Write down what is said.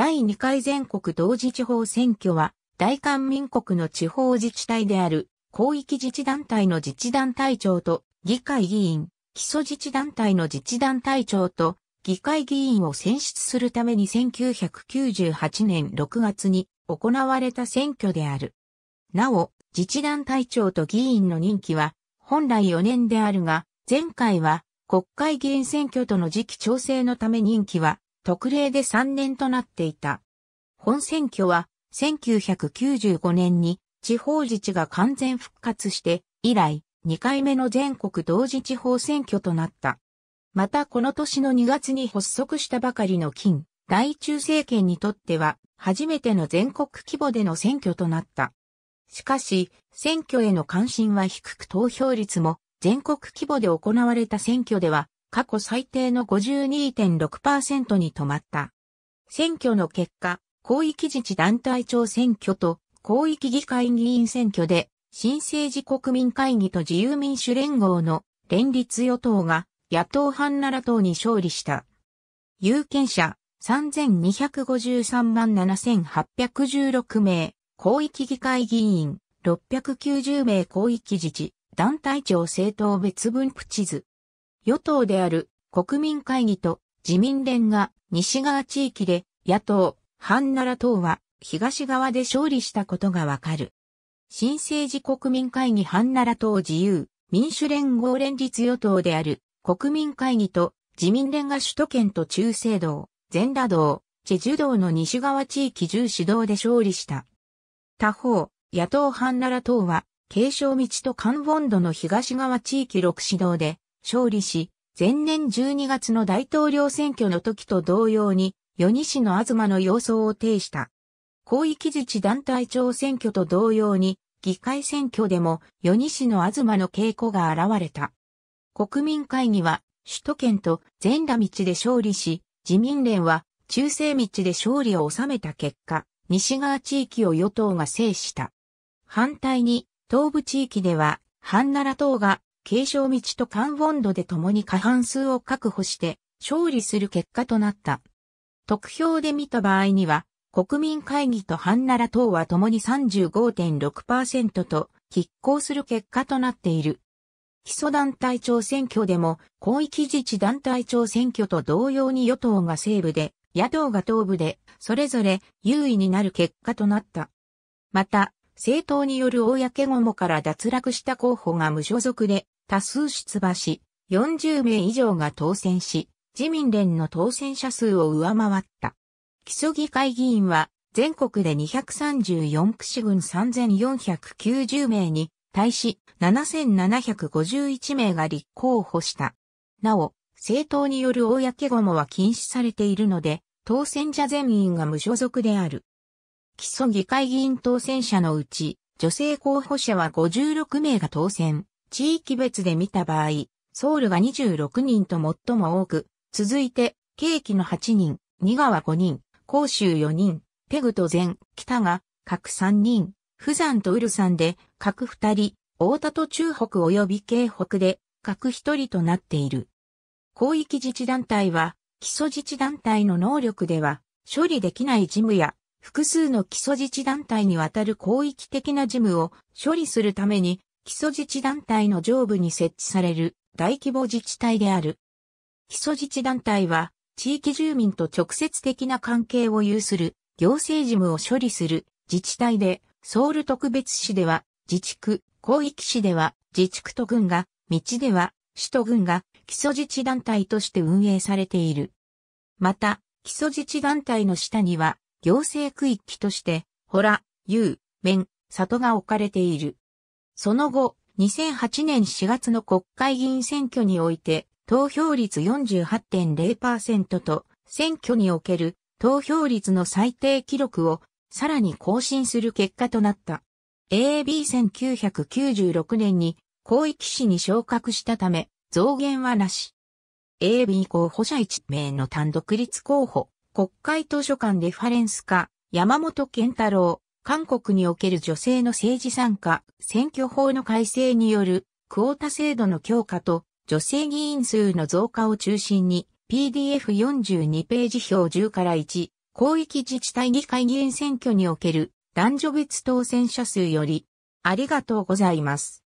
第2回全国同時地方選挙は、大韓民国の地方自治体である、広域自治団体の自治団体長と、議会議員、基礎自治団体の自治団体長と、議会議員を選出するために1998年6月に行われた選挙である。なお、自治団体長と議員の任期は本来4年であるが、前回は国会議員選挙との時期調整のため任期は特例で3年となっていた。本選挙は1995年に地方自治が完全復活して以来2回目の全国同時地方選挙となった。またこの年の2月に発足したばかりの金、大中政権にとっては初めての全国規模での選挙となった。しかし、選挙への関心は低く投票率も全国規模で行われた選挙では過去最低の52.6%に止まった。選挙の結果、広域自治団体長選挙と広域議会議員選挙で、新政治国民会議と自由民主連合の連立与党が野党半奈良党に勝利した。有権者3253万7816名、広域議会議員690名広域自治、団体長政党別分布地図。与党である国民会議と自民連が西側地域で野党、半奈良党は東側で勝利したことがわかる。新政治国民会議半奈良党自由、民主連合連立与党である国民会議と自民連が首都圏と中西道、全羅道、チェジュ道の西側地域重視道で勝利した。他方、野党半奈良党は、継承道と関本度の東側地域6指導で勝利し、前年12月の大統領選挙の時と同様に、与西市の東の様相を呈した。広域自治団体長選挙と同様に、議会選挙でも与西市の東の稽古が現れた。国民会議は、首都圏と全羅道で勝利し、自民連は中西道で勝利を収めた結果、西側地域を与党が制した。反対に、東部地域では、半奈良党が継承道と関温度で共に過半数を確保して勝利する結果となった。得票で見た場合には、国民会議とハンナラ党は共に35.6%と拮抗する結果となっている。基礎団体長選挙でも広域自治団体長選挙と同様に与党が西部で、野党が東部で、それぞれ優位になる結果となった。また、政党による公後もから脱落した候補が無所属で、多数出馬し、40名以上が当選し、自民連の当選者数を上回った。基礎議会議員は、全国で234区市軍3490名に、対し7751名が立候補した。なお、政党による公ごもは禁止されているので、当選者全員が無所属である。基礎議会議員当選者のうち、女性候補者は56名が当選。地域別で見た場合、ソウルが26人と最も多く、続いて、ーキの8人、二川5人、広州4人、ペグと全、北が、各3人、富山とウルサンで、各2人、大田と中北及び京北で、各1人となっている。広域自治団体は、基礎自治団体の能力では、処理できない事務や、複数の基礎自治団体にわたる広域的な事務を処理するために基礎自治団体の上部に設置される大規模自治体である。基礎自治団体は、地域住民と直接的な関係を有する、行政事務を処理する自治体で、ソウル特別市では、自治区、広域市では、自治区と軍が、道では、市と軍が、基礎自治団体として運営されている。また、基礎自治団体の下には、行政区域として、ほら、ゆう、面、里が置かれている。その後、2008年4月の国会議員選挙において、投票率48.0%と、選挙における投票率の最低記録をさらに更新する結果となった。AB1996 年に広域市に昇格したため、増減はなし。AB 候補者1名の単独立候補、国会図書館レファレンス課、山本健太郎、韓国における女性の政治参加、選挙法の改正によるクオータ制度の強化と女性議員数の増加を中心に PDF42 ページ表10から1、広域自治体議会議員選挙における男女別当選者数よりありがとうございます。